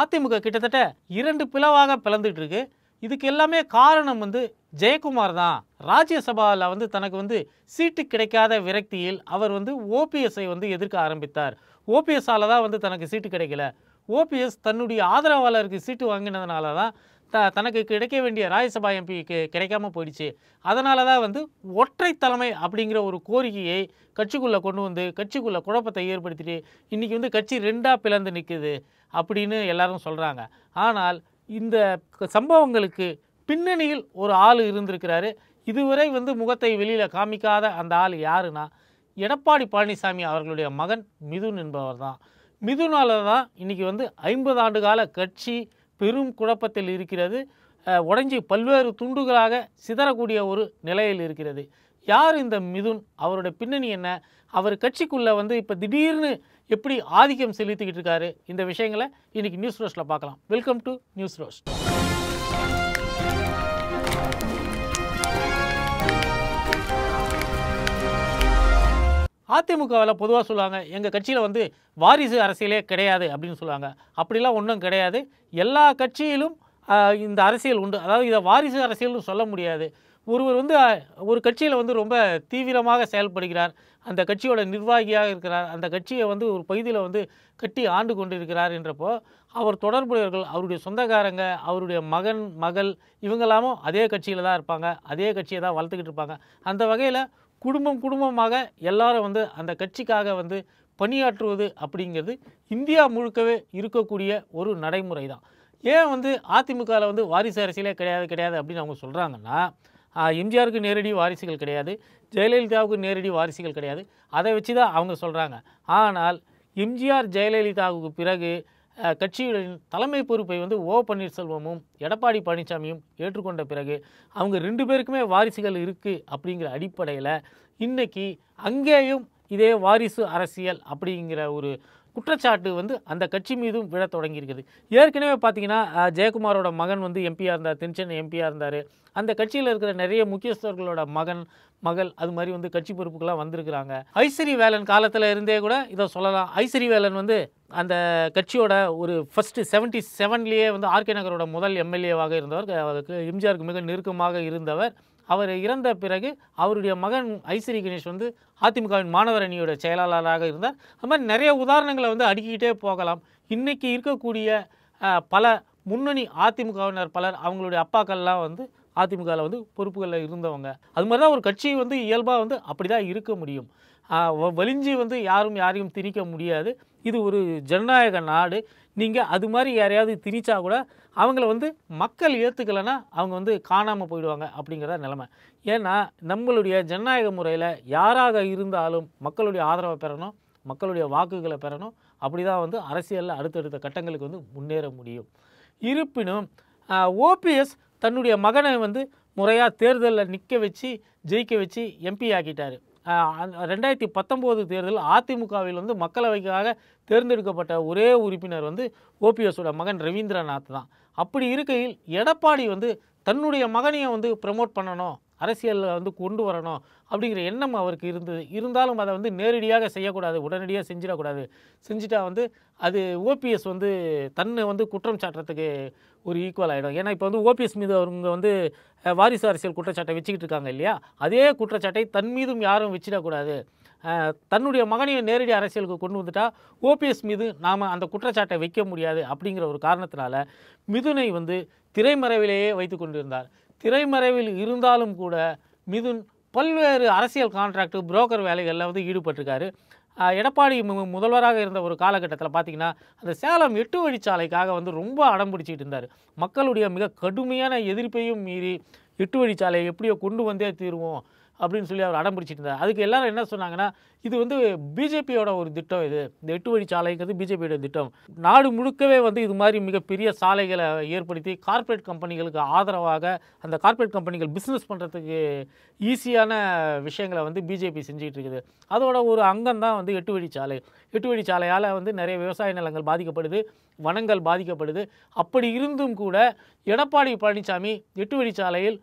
அதிமுக கிட்டத்தட்ட இரண்டு பிளவாக பிளந்துட்டு இருக்கு இதுக்கு எல்லாமே காரணம் வந்து ஜெயக்குமார் தான் ராஜ்யசபாவில் வந்து தனக்கு வந்து சீட்டு கிடைக்காத விரக்தியில் அவர் வந்து ஓபிஎஸ்ஐ வந்து எதிர்க்க ஆரம்பித்தார் ஓபிஎஸ்ஸால் தான் வந்து தனக்கு சீட்டு கிடைக்கல ஓபிஎஸ் தன்னுடைய ஆதரவாளருக்கு சீட்டு வாங்கினதுனால தான் த தனக்கு கிடைக்க வேண்டிய ராஜ்யசபா எம்பி கிடைக்காம போயிடுச்சு அதனால தான் வந்து ஒற்றை தலைமை அப்படிங்கிற ஒரு கோரிக்கையை கட்சிக்குள்ளே கொண்டு வந்து கட்சிக்குள்ளே குழப்பத்தை ஏற்படுத்திட்டு இன்றைக்கி வந்து கட்சி ரெண்டாக பிளந்து நிற்குது அப்படின்னு எல்லாரும் சொல்கிறாங்க ஆனால் இந்த சம்பவங்களுக்கு பின்னணியில் ஒரு ஆள் இருந்திருக்கிறாரு இதுவரை வந்து முகத்தை வெளியில் காமிக்காத அந்த ஆள் யாருன்னா எடப்பாடி பழனிசாமி அவர்களுடைய மகன் மிதுன் என்பவர் தான் மிதுனால தான் இன்றைக்கி வந்து ஐம்பது ஆண்டு கால கட்சி பெரும் குழப்பத்தில் இருக்கிறது உடஞ்சி பல்வேறு துண்டுகளாக சிதறக்கூடிய ஒரு நிலையில் இருக்கிறது யார் இந்த மிதுன் அவருடைய பின்னணி என்ன அவர் கட்சிக்குள்ளே வந்து இப்போ திடீர்னு எப்படி ஆதிக்கம் செலுத்திக்கிட்டு இருக்காரு இந்த விஷயங்களை இன்றைக்கி நியூஸ் ரோஸ்ட்டில் பார்க்கலாம் வெல்கம் டு நியூஸ் ரோஸ்ட் அதிமுகவில் பொதுவாக சொல்லுவாங்க எங்கள் கட்சியில் வந்து வாரிசு அரசியலே கிடையாது அப்படின்னு சொல்லுவாங்க அப்படிலாம் ஒன்றும் கிடையாது எல்லா கட்சியிலும் இந்த அரசியல் உண்டு அதாவது இதை வாரிசு அரசியல்னு சொல்ல முடியாது ஒருவர் வந்து ஒரு கட்சியில் வந்து ரொம்ப தீவிரமாக செயல்படுகிறார் அந்த கட்சியோட நிர்வாகியாக இருக்கிறார் அந்த கட்சியை வந்து ஒரு பகுதியில் வந்து கட்டி ஆண்டு கொண்டிருக்கிறார் என்றப்போ அவர் தொடர்புடையவர்கள் அவருடைய சொந்தக்காரங்க அவருடைய மகன் மகள் இவங்கெல்லாமும் அதே கட்சியில் தான் இருப்பாங்க அதே கட்சியை தான் வளர்த்துக்கிட்டு இருப்பாங்க அந்த வகையில் குடும்பம் குடும்பமாக எல்லாரும் வந்து அந்த கட்சிக்காக வந்து பணியாற்றுவது அப்படிங்கிறது இந்தியா முழுக்கவே இருக்கக்கூடிய ஒரு நடைமுறை தான் ஏன் வந்து அதிமுகவில் வந்து வாரிசு அரசியலே கிடையாது கிடையாது அப்படின்னு அவங்க சொல்கிறாங்கன்னா எம்ஜிஆருக்கு நேரடி வாரிசுகள் கிடையாது ஜெயலலிதாவுக்கு நேரடி வாரிசுகள் கிடையாது அதை வச்சு தான் அவங்க சொல்கிறாங்க ஆனால் எம்ஜிஆர் ஜெயலலிதாவுக்கு பிறகு கட்சிகளின் தலைமை பொறுப்பை வந்து ஓ பன்னீர்செல்வமும் எடப்பாடி பழனிசாமியும் ஏற்றுக்கொண்ட பிறகு அவங்க ரெண்டு பேருக்குமே வாரிசுகள் இருக்குது அப்படிங்கிற அடிப்படையில் இன்றைக்கி அங்கேயும் இதே வாரிசு அரசியல் அப்படிங்கிற ஒரு குற்றச்சாட்டு வந்து அந்த கட்சி மீதும் விழ தொடங்கியிருக்குது ஏற்கனவே பார்த்தீங்கன்னா ஜெயக்குமாரோட மகன் வந்து எம்பியாக இருந்தார் தென்சென்னை எம்பியாக இருந்தார் அந்த கட்சியில் இருக்கிற நிறைய முக்கியஸ்தர்களோட மகன் மகள் அது மாதிரி வந்து கட்சி பொறுப்புக்கெல்லாம் வந்திருக்கிறாங்க ஐசரி வேலன் காலத்தில் இருந்தே கூட இதை சொல்லலாம் ஐசரி வேலன் வந்து அந்த கட்சியோட ஒரு ஃபஸ்ட்டு செவன்ட்டி செவன்லேயே வந்து ஆர்கே நகரோட முதல் எம்எல்ஏவாக இருந்தவர் எம்ஜிஆருக்கு மிக நெருக்கமாக இருந்தவர் அவர் இறந்த பிறகு அவருடைய மகன் ஐஸ்வரி கணேஷ் வந்து அதிமுகவின் மாணவர் அணியோட செயலாளராக இருந்தார் அது மாதிரி நிறைய உதாரணங்களை வந்து அடுக்கிக்கிட்டே போகலாம் இன்றைக்கி இருக்கக்கூடிய பல முன்னணி அதிமுகவினர் பலர் அவங்களுடைய அப்பாக்கள்லாம் வந்து அதிமுகவில் வந்து பொறுப்புகளில் இருந்தவங்க அது மாதிரி தான் ஒரு கட்சி வந்து இயல்பாக வந்து அப்படி தான் இருக்க முடியும் வலிஞ்சி வந்து யாரும் யாரையும் திணிக்க முடியாது இது ஒரு ஜனநாயக நாடு நீங்கள் அது மாதிரி யாரையாவது திணிச்சா கூட அவங்கள வந்து மக்கள் ஏற்றுக்கலைன்னா அவங்க வந்து காணாமல் போயிடுவாங்க அப்படிங்கிறத நிலமை ஏன்னா நம்மளுடைய ஜனநாயக முறையில் யாராக இருந்தாலும் மக்களுடைய ஆதரவை பெறணும் மக்களுடைய வாக்குகளை பெறணும் அப்படி தான் வந்து அரசியலில் அடுத்தடுத்த கட்டங்களுக்கு வந்து முன்னேற முடியும் இருப்பினும் ஓபிஎஸ் தன்னுடைய மகனை வந்து முறையாக தேர்தலில் நிற்க வச்சு ஜெயிக்க வச்சு எம்பி ஆக்கிட்டார் ரெண்டாயிரத்தி பத்தொம்போது தேர்தல் அதிமுகவில் வந்து மக்களவைக்காக தேர்ந்தெடுக்கப்பட்ட ஒரே உறுப்பினர் வந்து ஓபிஎஸோட மகன் ரவீந்திரநாத் தான் அப்படி இருக்கையில் எடப்பாடி வந்து தன்னுடைய மகனையும் வந்து ப்ரமோட் பண்ணணும் அரசியலில் வந்து கொண்டு வரணும் அப்படிங்கிற எண்ணம் அவருக்கு இருந்தது இருந்தாலும் அதை வந்து நேரடியாக செய்யக்கூடாது உடனடியாக செஞ்சிடக்கூடாது செஞ்சிட்டா வந்து அது ஓபிஎஸ் வந்து தன்னை வந்து குற்றம் சாட்டுறதுக்கு ஒரு ஈக்குவல் ஆகிடும் ஏன்னா இப்போ வந்து ஓபிஎஸ் மீது அவங்க வந்து வாரிசு அரசியல் குற்றச்சாட்டை வச்சுக்கிட்டு இருக்காங்க இல்லையா அதே குற்றச்சாட்டை தன் மீதும் யாரும் வச்சிடக்கூடாது தன்னுடைய மகனையும் நேரடி அரசியலுக்கு கொண்டு வந்துட்டால் ஓபிஎஸ் மீது நாம் அந்த குற்றச்சாட்டை வைக்க முடியாது அப்படிங்கிற ஒரு காரணத்தினால மிதுனை வந்து திரைமறைவிலேயே வைத்து கொண்டிருந்தார் திரைமறைவில் இருந்தாலும் கூட மிதுன் பல்வேறு அரசியல் கான்ட்ராக்டு புரோக்கர் வேலைகளில் வந்து ஈடுபட்டிருக்காரு எடப்பாடி முதல்வராக இருந்த ஒரு காலகட்டத்தில் பார்த்திங்கன்னா அந்த சேலம் எட்டு வழிச்சாலைக்காக வந்து ரொம்ப அடம் பிடிச்சிட்டு இருந்தார் மக்களுடைய மிக கடுமையான எதிர்ப்பையும் மீறி எட்டு வழிச்சாலையை எப்படியோ கொண்டு வந்தே தீர்வோம் அப்படின்னு சொல்லி அவர் அடம் பிடிச்சிட்டு இருந்தார் அதுக்கு எல்லாரும் என்ன சொன்னாங்கன்னா இது வந்து பிஜேபியோட ஒரு திட்டம் இது இந்த எட்டு வழி சாலைங்கிறது பிஜேபியோட திட்டம் நாடு முழுக்கவே வந்து இது மாதிரி மிகப்பெரிய சாலைகளை ஏற்படுத்தி கார்ப்பரேட் கம்பெனிகளுக்கு ஆதரவாக அந்த கார்ப்பரேட் கம்பெனிகள் பிஸ்னஸ் பண்ணுறதுக்கு ஈஸியான விஷயங்களை வந்து பிஜேபி செஞ்சுக்கிட்டு இருக்குது அதோட ஒரு அங்கம் தான் வந்து எட்டு வழி சாலை எட்டு வழி சாலையால் வந்து நிறைய விவசாய நிலங்கள் பாதிக்கப்படுது வனங்கள் பாதிக்கப்படுது அப்படி இருந்தும் கூட எடப்பாடி பழனிசாமி எட்டு வழி சாலையில்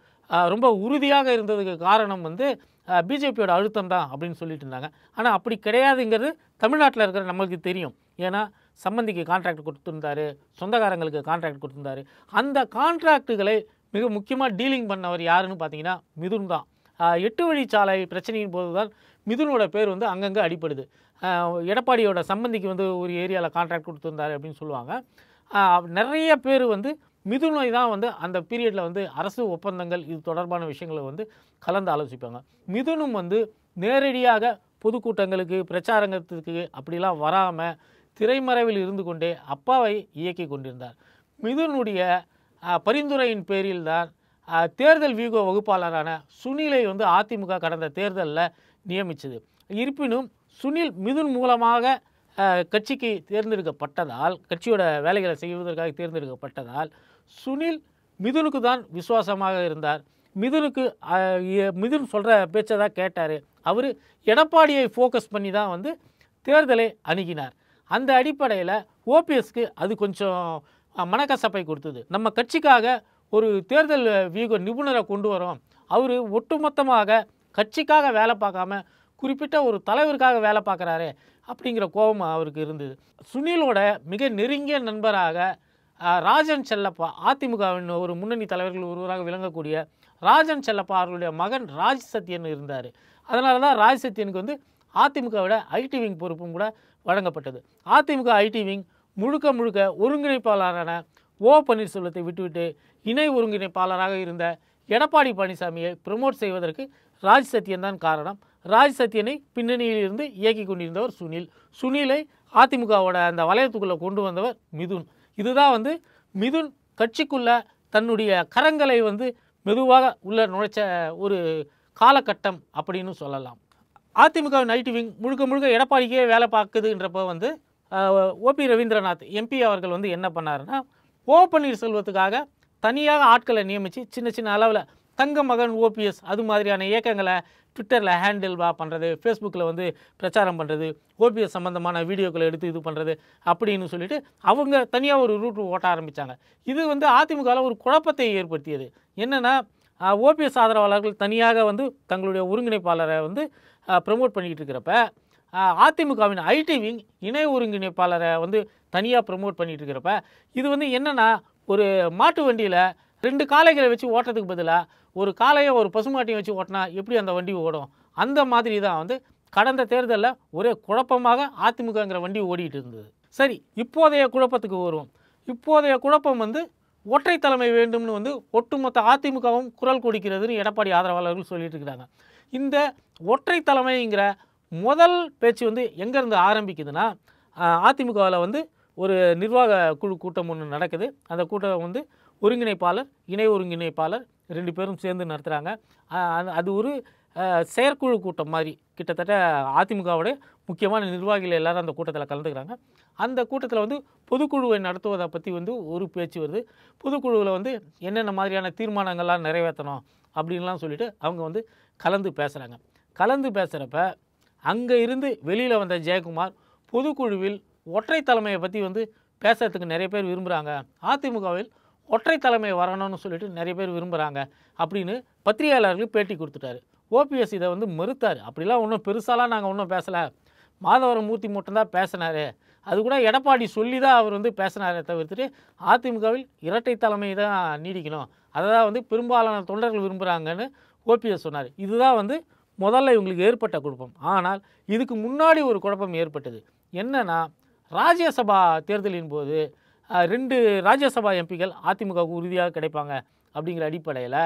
ரொம்ப உறுதியாக இருந்ததுக்கு காரணம் வந்து பிஜேபியோட அழுத்தம் தான் அப்படின்னு சொல்லிட்டு இருந்தாங்க ஆனால் அப்படி கிடையாதுங்கிறது தமிழ்நாட்டில் இருக்கிற நம்மளுக்கு தெரியும் ஏன்னா சம்பந்திக்கு கான்ட்ராக்ட் கொடுத்துருந்தாரு சொந்தக்காரங்களுக்கு கான்ட்ராக்ட் கொடுத்துருந்தாரு அந்த கான்ட்ராக்டுகளை மிக முக்கியமாக டீலிங் பண்ணவர் யாருன்னு பார்த்தீங்கன்னா மிதுன் தான் எட்டு வழிச்சாலை பிரச்சனையின் போது தான் மிதுனோட பேர் வந்து அங்கங்கே அடிப்படுது எடப்பாடியோட சம்பந்திக்கு வந்து ஒரு ஏரியாவில் கான்ட்ராக்ட் கொடுத்துருந்தாரு அப்படின்னு சொல்லுவாங்க நிறைய பேர் வந்து மிதுனை தான் வந்து அந்த பீரியடில் வந்து அரசு ஒப்பந்தங்கள் இது தொடர்பான விஷயங்களை வந்து கலந்து ஆலோசிப்பாங்க மிதுனும் வந்து நேரடியாக பொதுக்கூட்டங்களுக்கு பிரச்சாரங்கத்துக்கு அப்படிலாம் வராமல் திரைமறைவில் இருந்து கொண்டே அப்பாவை இயக்கி கொண்டிருந்தார் மிதுனுடைய பரிந்துரையின் பேரில் தான் தேர்தல் வியூக வகுப்பாளரான சுனிலை வந்து அதிமுக கடந்த தேர்தலில் நியமித்தது இருப்பினும் சுனில் மிதுன் மூலமாக கட்சிக்கு தேர்ந்தெடுக்கப்பட்டதால் கட்சியோட வேலைகளை செய்வதற்காக தேர்ந்தெடுக்கப்பட்டதால் சுனில் மிதுனுக்கு தான் விசுவாசமாக இருந்தார் மிதுனுக்கு மிதுன் சொல்கிற பேச்சை தான் கேட்டார் அவர் எடப்பாடியை ஃபோக்கஸ் பண்ணி தான் வந்து தேர்தலை அணுகினார் அந்த அடிப்படையில் ஓபிஎஸ்க்கு அது கொஞ்சம் மனக்கசப்பை கொடுத்தது நம்ம கட்சிக்காக ஒரு தேர்தல் வியூக நிபுணரை கொண்டு வரோம் அவர் ஒட்டுமொத்தமாக கட்சிக்காக வேலை பார்க்காம குறிப்பிட்ட ஒரு தலைவருக்காக வேலை பார்க்குறாரு அப்படிங்கிற கோபம் அவருக்கு இருந்தது சுனிலோட மிக நெருங்கிய நண்பராக ராஜன் செல்லப்பா அதிமுகவின் ஒரு முன்னணி தலைவர்கள் ஒருவராக விளங்கக்கூடிய ராஜன் செல்லப்பா அவர்களுடைய மகன் ராஜ் சத்யன் இருந்தார் அதனால தான் ராஜ் சத்யனுக்கு வந்து அதிமுகவோட ஐடி விங் பொறுப்பும் கூட வழங்கப்பட்டது அதிமுக ஐடி விங் முழுக்க முழுக்க ஒருங்கிணைப்பாளரான ஓ பன்னீர்செல்வத்தை விட்டுவிட்டு இணை ஒருங்கிணைப்பாளராக இருந்த எடப்பாடி பழனிசாமியை ப்ரமோட் செய்வதற்கு ராஜ் சத்யன் தான் காரணம் ராஜ் சத்யனை பின்னணியில் இருந்து இயக்கி கொண்டிருந்தவர் சுனில் சுனிலை அதிமுகவோட அந்த வலயத்துக்குள்ளே கொண்டு வந்தவர் மிதுன் இதுதான் வந்து மிதுன் கட்சிக்குள்ளே தன்னுடைய கரங்களை வந்து மெதுவாக உள்ள நுழைச்ச ஒரு காலகட்டம் அப்படின்னு சொல்லலாம் அதிமுக நைட்டு விங் முழுக்க முழுக்க எடப்பாடிக்கே வேலை பார்க்குதுன்றப்போ வந்து ஓபி ரவீந்திரநாத் எம்பி அவர்கள் வந்து என்ன பண்ணாருன்னா ஓ பன்னீர்செல்வத்துக்காக தனியாக ஆட்களை நியமித்து சின்ன சின்ன அளவில் தங்க மகன் ஓபிஎஸ் அது மாதிரியான இயக்கங்களை ட்விட்டரில் ஹேண்டில் வா பண்ணுறது ஃபேஸ்புக்கில் வந்து பிரச்சாரம் பண்ணுறது ஓபிஎஸ் சம்மந்தமான வீடியோக்களை எடுத்து இது பண்ணுறது அப்படின்னு சொல்லிட்டு அவங்க தனியாக ஒரு ரூட் ஓட்ட ஆரம்பித்தாங்க இது வந்து அதிமுகவில் ஒரு குழப்பத்தை ஏற்படுத்தியது என்னென்னா ஓபிஎஸ் ஆதரவாளர்கள் தனியாக வந்து தங்களுடைய ஒருங்கிணைப்பாளரை வந்து ப்ரமோட் பண்ணிக்கிட்டு இருக்கிறப்ப அதிமுகவின் ஐடி விங் இணை ஒருங்கிணைப்பாளரை வந்து தனியாக ப்ரமோட் பண்ணிகிட்டு இருக்கிறப்ப இது வந்து என்னென்னா ஒரு மாட்டு வண்டியில் ரெண்டு காளைகளை வச்சு ஓட்டத்துக்கு பதிலாக ஒரு காலையை ஒரு பசுமாட்டியை வச்சு ஓட்டினா எப்படி அந்த வண்டி ஓடும் அந்த மாதிரி தான் வந்து கடந்த தேர்தலில் ஒரே குழப்பமாக அதிமுகங்கிற வண்டி ஓடிட்டு இருந்தது சரி இப்போதைய குழப்பத்துக்கு வருவோம் இப்போதைய குழப்பம் வந்து ஒற்றை தலைமை வேண்டும்னு வந்து ஒட்டுமொத்த அதிமுகவும் குரல் கொடுக்கிறதுன்னு எடப்பாடி ஆதரவாளர்கள் சொல்லிட்டு இருக்கிறாங்க இந்த ஒற்றை தலைமைங்கிற முதல் பேச்சு வந்து எங்கேருந்து ஆரம்பிக்குதுன்னா அதிமுகவில் வந்து ஒரு நிர்வாக குழு கூட்டம் ஒன்று நடக்குது அந்த கூட்டம் வந்து ஒருங்கிணைப்பாளர் இணை ஒருங்கிணைப்பாளர் ரெண்டு பேரும் சேர்ந்து நடத்துகிறாங்க அது ஒரு செயற்குழு கூட்டம் மாதிரி கிட்டத்தட்ட அதிமுகவுடைய முக்கியமான நிர்வாகிகள் எல்லாரும் அந்த கூட்டத்தில் கலந்துக்கிறாங்க அந்த கூட்டத்தில் வந்து பொதுக்குழுவை நடத்துவதை பற்றி வந்து ஒரு பேச்சு வருது பொதுக்குழுவில் வந்து என்னென்ன மாதிரியான தீர்மானங்கள்லாம் நிறைவேற்றணும் அப்படின்லாம் சொல்லிவிட்டு அவங்க வந்து கலந்து பேசுகிறாங்க கலந்து பேசுகிறப்ப அங்கே இருந்து வெளியில் வந்த ஜெயக்குமார் பொதுக்குழுவில் ஒற்றை தலைமையை பற்றி வந்து பேசுறதுக்கு நிறைய பேர் விரும்புகிறாங்க அதிமுகவில் ஒற்றை தலைமை வரணும்னு சொல்லிட்டு நிறைய பேர் விரும்புகிறாங்க அப்படின்னு பத்திரிகையாளர்கள் பேட்டி கொடுத்துட்டாரு ஓபிஎஸ் இதை வந்து மறுத்தார் அப்படிலாம் ஒன்றும் பெருசாலாம் நாங்கள் ஒன்றும் பேசலை மாதவரம் மூர்த்தி மட்டும்தான் பேசினார் அது கூட எடப்பாடி சொல்லி தான் அவர் வந்து பேசினாரே தவிர்த்துட்டு அதிமுகவில் இரட்டை தலைமை தான் நீடிக்கணும் அதை தான் வந்து பெரும்பாலான தொண்டர்கள் விரும்புகிறாங்கன்னு ஓபிஎஸ் சொன்னார் இதுதான் வந்து முதல்ல இவங்களுக்கு ஏற்பட்ட குழப்பம் ஆனால் இதுக்கு முன்னாடி ஒரு குழப்பம் ஏற்பட்டது என்னென்னா ராஜ்யசபா தேர்தலின் போது ரெண்டு ராஜ்யசபா எம்பிக்கள் அதிமுகவுக்கு உறுதியாக கிடைப்பாங்க அப்படிங்கிற அடிப்படையில்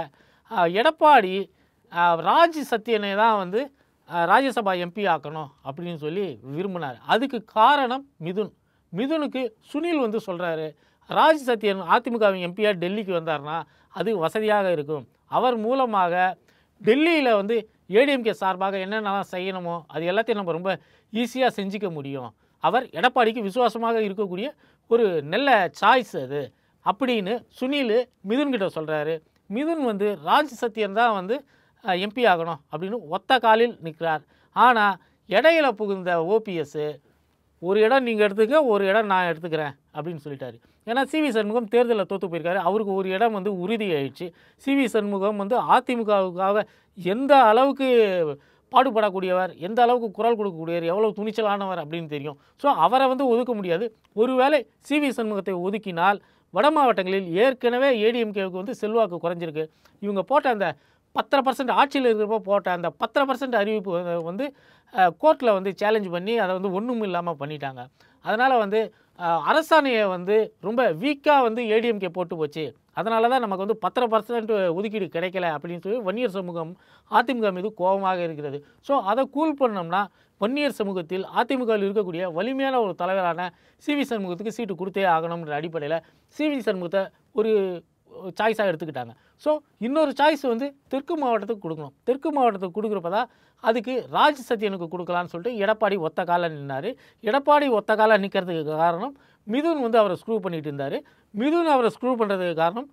எடப்பாடி ராஜ் சத்தியனை தான் வந்து ராஜ்யசபா எம்பி ஆக்கணும் அப்படின்னு சொல்லி விரும்பினார் அதுக்கு காரணம் மிதுன் மிதுனுக்கு சுனில் வந்து சொல்கிறாரு ராஜ் சத்தியன் அதிமுகவின் எம்பியாக டெல்லிக்கு வந்தார்னா அது வசதியாக இருக்கும் அவர் மூலமாக டெல்லியில் வந்து ஏடிஎம்கே சார்பாக என்னென்னலாம் செய்யணுமோ அது எல்லாத்தையும் நம்ம ரொம்ப ஈஸியாக செஞ்சிக்க முடியும் அவர் எடப்பாடிக்கு விசுவாசமாக இருக்கக்கூடிய ஒரு நல்ல சாய்ஸ் அது அப்படின்னு சுனில் மிதுன்கிட்ட சொல்கிறாரு மிதுன் வந்து ராஜ் சத்யன் தான் வந்து எம்பி ஆகணும் அப்படின்னு ஒத்த காலில் நிற்கிறார் ஆனால் இடையில புகுந்த ஓபிஎஸ்ஸு ஒரு இடம் நீங்கள் எடுத்துக்க ஒரு இடம் நான் எடுத்துக்கிறேன் அப்படின்னு சொல்லிட்டாரு ஏன்னா சி வி சண்முகம் தேர்தலில் தோற்று போயிருக்காரு அவருக்கு ஒரு இடம் வந்து உறுதியாயிடுச்சு சிவி சண்முகம் வந்து அதிமுகவுக்காக எந்த அளவுக்கு பாடுபடக்கூடியவர் எந்த அளவுக்கு குரல் கொடுக்கக்கூடியவர் எவ்வளோ துணிச்சலானவர் அப்படின்னு தெரியும் ஸோ அவரை வந்து ஒதுக்க முடியாது ஒருவேளை சி வி சண்முகத்தை ஒதுக்கினால் வட மாவட்டங்களில் ஏற்கனவே ஏடிஎம்கேவுக்கு வந்து செல்வாக்கு குறைஞ்சிருக்கு இவங்க போட்ட அந்த பத்தரை பர்சன்ட் ஆட்சியில் இருக்கிறப்போ போட்ட அந்த பத்தரை பர்சன்ட் அறிவிப்பு வந்து கோர்ட்டில் வந்து சேலஞ்ச் பண்ணி அதை வந்து ஒன்றும் இல்லாமல் பண்ணிட்டாங்க அதனால் வந்து அரசாணையை வந்து ரொம்ப வீக்காக வந்து ஏடிஎம்கே போட்டு போச்சு அதனால தான் நமக்கு வந்து பத்தரை பர்சன்ட் ஒதுக்கீடு கிடைக்கல அப்படின்னு சொல்லி வன்னியர் சமூகம் அதிமுக மீது கோபமாக இருக்கிறது ஸோ அதை கூல் பண்ணோம்னா வன்னியர் சமூகத்தில் அதிமுகவில் இருக்கக்கூடிய வலிமையான ஒரு தலைவரான சிவி சண்முகத்துக்கு சீட்டு கொடுத்தே ஆகணும்ன்ற அடிப்படையில் சிவி சண்முகத்தை ஒரு சாய்ஸாக எடுத்துக்கிட்டாங்க ஸோ இன்னொரு சாய்ஸ் வந்து தெற்கு மாவட்டத்துக்கு கொடுக்கணும் தெற்கு மாவட்டத்துக்கு கொடுக்குறப்ப தான் அதுக்கு ராஜ் சத்யனுக்கு கொடுக்கலான்னு சொல்லிட்டு எடப்பாடி ஒத்த காலம் நின்னார் எடப்பாடி ஒத்த காலம் நிற்கிறதுக்கு காரணம் மிதுன் வந்து அவரை ஸ்க்ரூ பண்ணிகிட்டு இருந்தார் மிதுன் அவரை ஸ்க்ரூ பண்ணுறதுக்கு காரணம்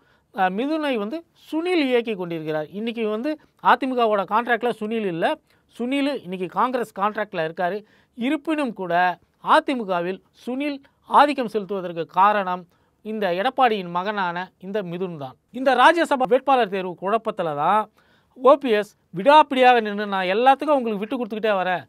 மிதுனை வந்து சுனில் இயக்கி கொண்டிருக்கிறார் இன்றைக்கி வந்து அதிமுகவோட கான்ட்ராக்டில் சுனில் இல்லை சுனில் இன்றைக்கி காங்கிரஸ் கான்ட்ராக்டில் இருக்கார் இருப்பினும் கூட அதிமுகவில் சுனில் ஆதிக்கம் செலுத்துவதற்கு காரணம் இந்த எடப்பாடியின் மகனான இந்த மிதுன் தான் இந்த ராஜ்யசபா வேட்பாளர் தேர்வு குழப்பத்தில் தான் ஓபிஎஸ் விடாப்பிடியாக நின்று நான் எல்லாத்துக்கும் உங்களுக்கு விட்டு கொடுத்துக்கிட்டே வரேன்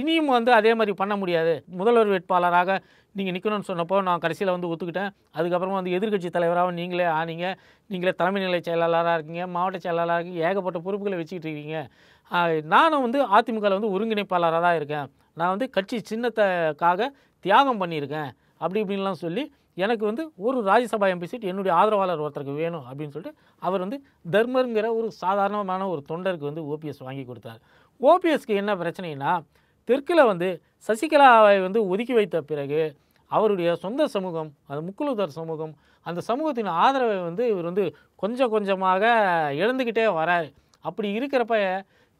இனியும் வந்து அதே மாதிரி பண்ண முடியாது முதல்வர் வேட்பாளராக நீங்கள் நிற்கணும்னு சொன்னப்போ நான் கடைசியில் வந்து ஒத்துக்கிட்டேன் அதுக்கப்புறமா வந்து எதிர்கட்சி தலைவராக நீங்களே ஆனீங்க நீங்களே தலைமை நிலை செயலாளராக இருக்கீங்க மாவட்ட செயலாளராக இருக்கீங்க ஏகப்பட்ட பொறுப்புகளை வச்சுக்கிட்டு இருக்கீங்க நானும் வந்து அதிமுகவில் வந்து ஒருங்கிணைப்பாளராக தான் இருக்கேன் நான் வந்து கட்சி சின்னத்துக்காக தியாகம் பண்ணியிருக்கேன் அப்படி இப்படின்லாம் சொல்லி எனக்கு வந்து ஒரு ராஜ்யசபா எம்பி சீட் என்னுடைய ஆதரவாளர் ஒருத்தருக்கு வேணும் அப்படின்னு சொல்லிட்டு அவர் வந்து தர்மருங்கிற ஒரு சாதாரணமான ஒரு தொண்டருக்கு வந்து ஓபிஎஸ் வாங்கி கொடுத்தார் ஓபிஎஸ்க்கு என்ன பிரச்சனைனா தெற்கில் வந்து சசிகலாவை வந்து ஒதுக்கி வைத்த பிறகு அவருடைய சொந்த சமூகம் அது முக்குழுதர் சமூகம் அந்த சமூகத்தின் ஆதரவை வந்து இவர் வந்து கொஞ்சம் கொஞ்சமாக இழந்துக்கிட்டே வராரு அப்படி இருக்கிறப்ப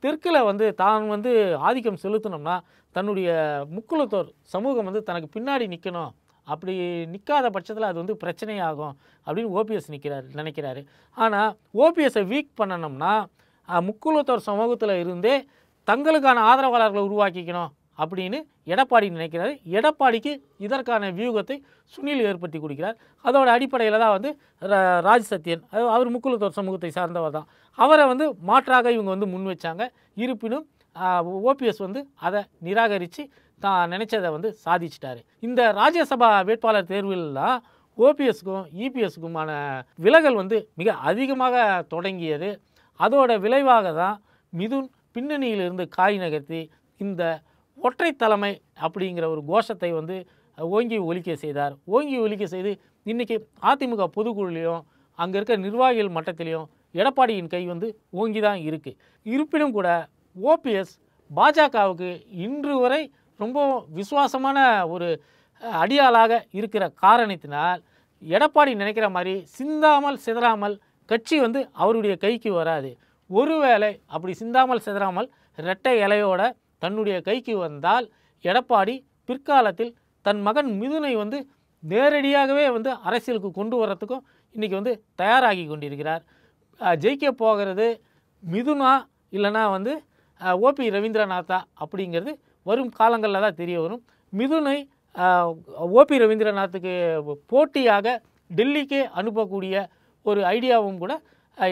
தெற்கில் வந்து தான் வந்து ஆதிக்கம் செலுத்தினோம்னா தன்னுடைய முக்குளத்தோர் சமூகம் வந்து தனக்கு பின்னாடி நிற்கணும் அப்படி நிற்காத பட்சத்தில் அது வந்து பிரச்சனையாகும் அப்படின்னு ஓபிஎஸ் நிற்கிறார் நினைக்கிறாரு ஆனால் ஓபிஎஸ்ஸை வீக் பண்ணணும்னா முக்குலத்தோர் சமூகத்தில் இருந்தே தங்களுக்கான ஆதரவாளர்களை உருவாக்கிக்கணும் அப்படின்னு எடப்பாடி நினைக்கிறாரு எடப்பாடிக்கு இதற்கான வியூகத்தை சுனில் ஏற்படுத்தி கொடுக்கிறார் அதோட அடிப்படையில் தான் வந்து ராஜ் சத்யன் அவர் முக்குலத்தோர் சமூகத்தை சார்ந்தவர் தான் அவரை வந்து மாற்றாக இவங்க வந்து முன் வச்சாங்க இருப்பினும் ஓபிஎஸ் வந்து அதை நிராகரித்து தான் நினச்சதை வந்து சாதிச்சிட்டாரு இந்த ராஜ்யசபா வேட்பாளர் தேர்வில் தான் ஓபிஎஸ்க்கும் இபிஎஸ்க்குமான விலகல் வந்து மிக அதிகமாக தொடங்கியது அதோட விளைவாக தான் மிதுன் பின்னணியிலிருந்து காய் நகர்த்தி இந்த ஒற்றை தலைமை அப்படிங்கிற ஒரு கோஷத்தை வந்து ஓங்கி ஒலிக்க செய்தார் ஓங்கி ஒலிக்க செய்து இன்றைக்கி அதிமுக பொதுக்குழுலையும் அங்கே இருக்க நிர்வாகிகள் மட்டத்திலையும் எடப்பாடியின் கை வந்து ஓங்கி தான் இருக்குது இருப்பினும் கூட ஓபிஎஸ் பாஜகவுக்கு இன்று வரை ரொம்ப விசுவாசமான ஒரு அடியாளாக இருக்கிற காரணத்தினால் எடப்பாடி நினைக்கிற மாதிரி சிந்தாமல் சிதறாமல் கட்சி வந்து அவருடைய கைக்கு வராது ஒருவேளை அப்படி சிந்தாமல் சிதறாமல் இரட்டை இலையோட தன்னுடைய கைக்கு வந்தால் எடப்பாடி பிற்காலத்தில் தன் மகன் மிதுனை வந்து நேரடியாகவே வந்து அரசியலுக்கு கொண்டு வரத்துக்கும் இன்றைக்கி வந்து தயாராகி கொண்டிருக்கிறார் ஜெயிக்க போகிறது மிதுனா இல்லைனா வந்து ஓபி ரவீந்திரநாத்தா அப்படிங்கிறது வரும் காலங்களில் தான் தெரிய வரும் மிதுனை ஓபி ரவீந்திரநாத்துக்கு போட்டியாக டெல்லிக்கு அனுப்பக்கூடிய ஒரு ஐடியாவும் கூட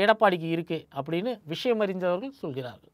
எடப்பாடிக்கு இருக்குது அப்படின்னு விஷயம் அறிந்தவர்கள் சொல்கிறார்கள்